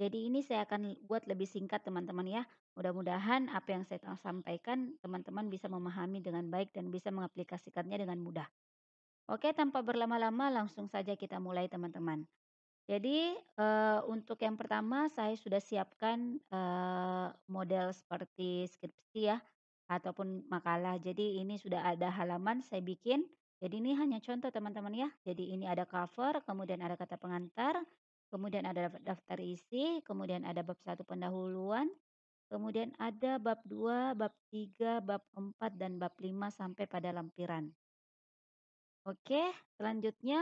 Jadi ini saya akan buat lebih singkat teman-teman ya. Mudah-mudahan apa yang saya sampaikan teman-teman bisa memahami dengan baik dan bisa mengaplikasikannya dengan mudah. Oke, tanpa berlama-lama langsung saja kita mulai teman-teman. Jadi, eh, untuk yang pertama saya sudah siapkan, eh, model seperti skripsi ya, ataupun makalah. Jadi ini sudah ada halaman saya bikin. Jadi ini hanya contoh teman-teman ya. Jadi ini ada cover, kemudian ada kata pengantar Kemudian ada daftar isi, kemudian ada bab satu pendahuluan, kemudian ada bab dua, bab tiga, bab empat dan bab lima sampai pada lampiran. Oke, selanjutnya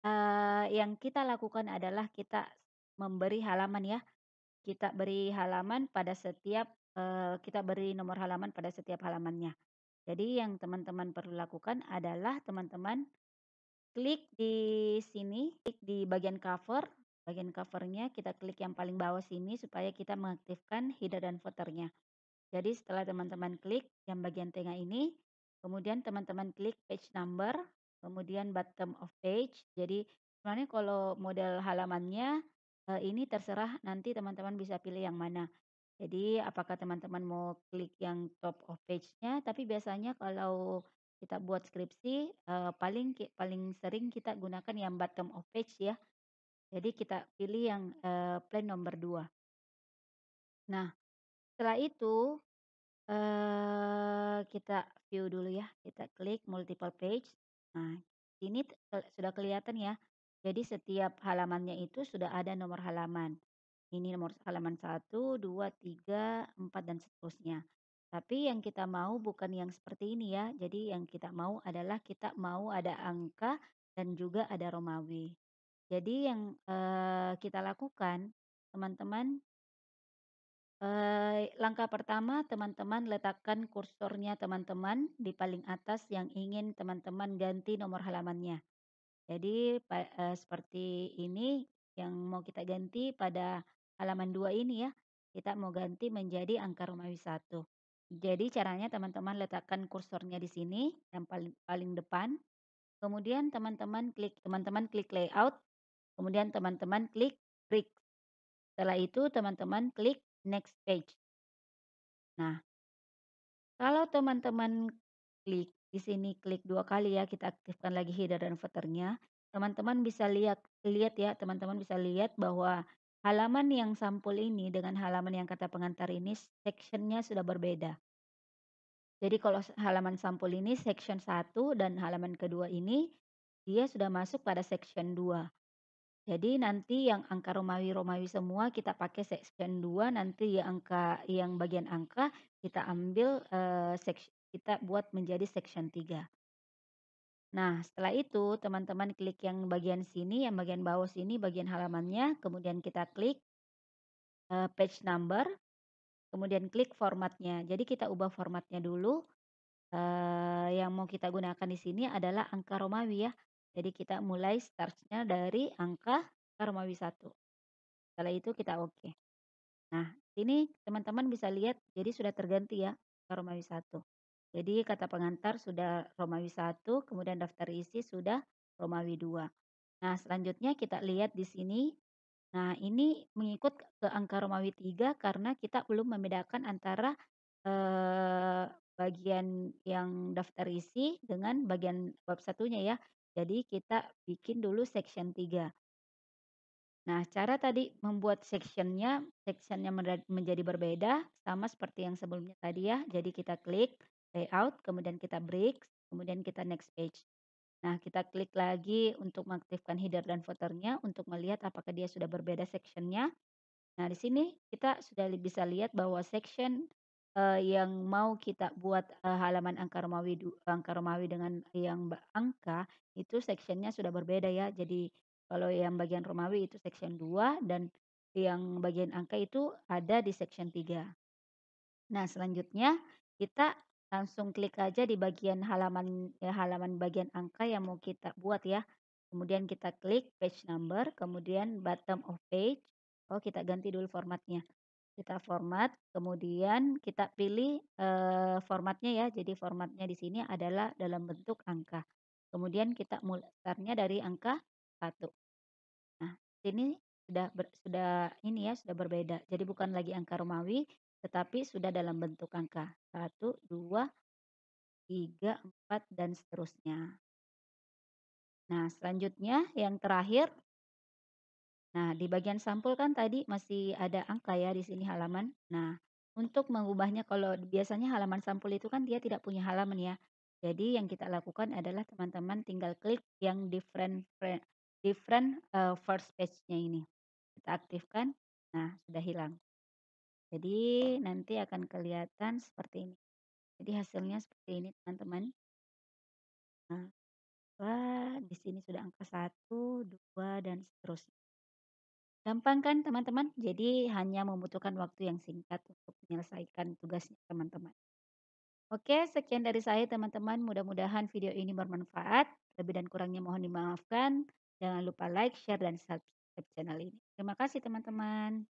eh, yang kita lakukan adalah kita memberi halaman ya. Kita beri halaman pada setiap, eh, kita beri nomor halaman pada setiap halamannya. Jadi yang teman-teman perlu lakukan adalah teman-teman klik di sini, klik di bagian cover, Bagian covernya kita klik yang paling bawah sini supaya kita mengaktifkan header dan footernya. Jadi setelah teman-teman klik yang bagian tengah ini, kemudian teman-teman klik page number, kemudian bottom of page. Jadi sebenarnya kalau model halamannya eh, ini terserah nanti teman-teman bisa pilih yang mana. Jadi apakah teman-teman mau klik yang top of page-nya, tapi biasanya kalau kita buat skripsi eh, paling paling sering kita gunakan yang bottom of page ya. Jadi kita pilih yang, uh, plan nomor 2. Nah, setelah itu, uh, kita view dulu ya, kita klik multiple page. Nah, ini sudah kelihatan ya. Jadi setiap halamannya itu sudah ada nomor halaman. Ini nomor halaman 1, 2, 3, 4, dan seterusnya. Tapi yang kita mau bukan yang seperti ini ya. Jadi yang kita mau adalah kita mau ada angka dan juga ada Romawi. Jadi yang, kita lakukan, teman-teman langkah pertama teman-teman letakkan kursornya teman-teman di paling atas yang ingin teman-teman ganti nomor halamannya. Jadi pa seperti ini yang mau kita ganti pada halaman dua ini ya, kita mau ganti menjadi angka Romawi 1. Jadi caranya teman-teman letakkan kursornya di sini yang paling paling depan, kemudian teman-teman klik teman-teman klik layout Kemudian teman-teman klik break. Setelah itu teman-teman klik next page. Nah, kalau teman-teman klik di sini klik dua kali ya, kita aktifkan lagi header dan footernya. Teman-teman bisa lihat lihat ya, teman-teman bisa lihat bahwa halaman yang sampul ini dengan halaman yang kata pengantar ini sectionnya sudah berbeda. Jadi kalau halaman sampul ini section 1 dan halaman kedua ini dia sudah masuk pada section 2. Jadi nanti yang angka Romawi-Romawi semua kita pakai section 2, nanti yang angka yang bagian angka kita ambil eh, kita buat menjadi section 3. Nah, setelah itu teman-teman klik yang bagian sini, yang bagian bawah sini, bagian halamannya, kemudian kita klik eh, page number, kemudian klik formatnya. Jadi kita ubah formatnya dulu. Eh, yang mau kita gunakan di sini adalah angka Romawi ya. Jadi kita mulai startnya dari angka Karmawi 1. Setelah itu kita oke. Okay. Nah, ini teman-teman bisa lihat jadi sudah terganti ya Romawi 1. Jadi kata pengantar sudah Romawi 1, kemudian daftar isi sudah Romawi 2. Nah, selanjutnya kita lihat di sini. Nah, ini mengikut ke angka Romawi 3 karena kita belum membedakan antara eh, bagian yang daftar isi dengan bagian bab satunya ya. Jadi kita bikin dulu section 3. Nah, cara tadi membuat sectionnya, sectionnya menjadi berbeda sama seperti yang sebelumnya tadi ya. Jadi kita klik layout, kemudian kita break, kemudian kita next page. Nah, kita klik lagi untuk mengaktifkan header dan footernya untuk melihat apakah dia sudah berbeda sectionnya. Nah, di sini kita sudah bisa lihat bahwa section uh, yang mau kita buat, uh, halaman angka Romawi angka Romawi dengan yang angka, itu sectionnya sudah berbeda ya. Jadi, kalau yang bagian Romawi itu section 2 dan yang bagian angka itu ada di section 3. Nah, selanjutnya kita langsung klik aja di bagian halaman ya, halaman bagian angka yang mau kita buat ya. Kemudian kita klik page number, kemudian bottom of page. Oh, kita ganti dulu formatnya. Kita format, kemudian kita pilih, formatnya ya. Jadi formatnya di sini adalah dalam bentuk angka. Kemudian kita mulai dari angka 1. Nah, sini sudah ber sudah ini ya, sudah berbeda. Jadi bukan lagi angka Romawi, tetapi sudah dalam bentuk angka. 1, 2, 3, 4, dan seterusnya. Nah, selanjutnya yang terakhir Nah, di bagian sampul kan tadi masih ada angka ya di sini halaman. Nah, untuk mengubahnya kalau biasanya halaman sampul itu kan dia tidak punya halaman ya. Jadi yang kita lakukan adalah teman-teman tinggal klik yang different different uh, first page-nya ini. Kita aktifkan. Nah, sudah hilang. Jadi nanti akan kelihatan seperti ini. Jadi hasilnya seperti ini teman-teman. Nah, wah, di sini sudah angka 1, 2 dan seterusnya. Gampang kan teman-teman? Jadi hanya membutuhkan waktu yang singkat untuk menyelesaikan tugasnya teman-teman. Oke, sekian dari saya teman-teman. Mudah-mudahan video ini bermanfaat. Lebih dan kurangnya mohon dimaafkan. Jangan lupa like, share, dan subscribe channel ini. Terima kasih teman-teman.